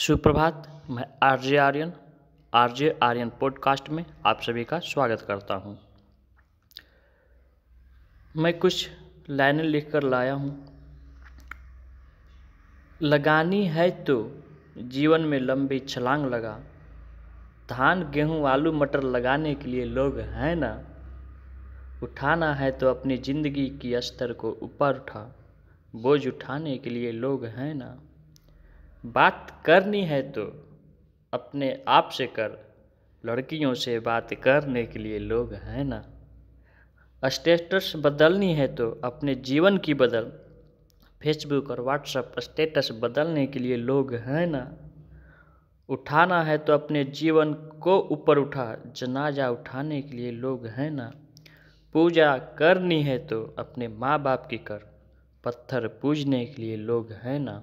सुप्रभात मैं RJ Aryan RJ Aryan podcast में आप सभी का स्वागत करता हूं। मैं कुछ लाइनें लिख कर लाया हूं। लगानी है तो जीवन में लंबी छलांग लगा धान गेहूं आलू मटर लगाने के लिए लोग हैं ना उठाना है तो अपनी ज़िंदगी की स्तर को ऊपर उठा बोझ उठाने के लिए लोग हैं ना बात करनी है तो अपने आप से कर लड़कियों से बात करने के लिए लोग हैं ना स्टेटस बदलनी है तो अपने जीवन की बदल फेसबुक और व्हाट्सअप स्टेटस बदलने के लिए लोग हैं ना उठाना है तो अपने जीवन को ऊपर उठा जनाजा उठाने के लिए लोग हैं ना पूजा करनी है तो अपने माँ बाप की कर पत्थर पूजने के लिए लोग हैं ना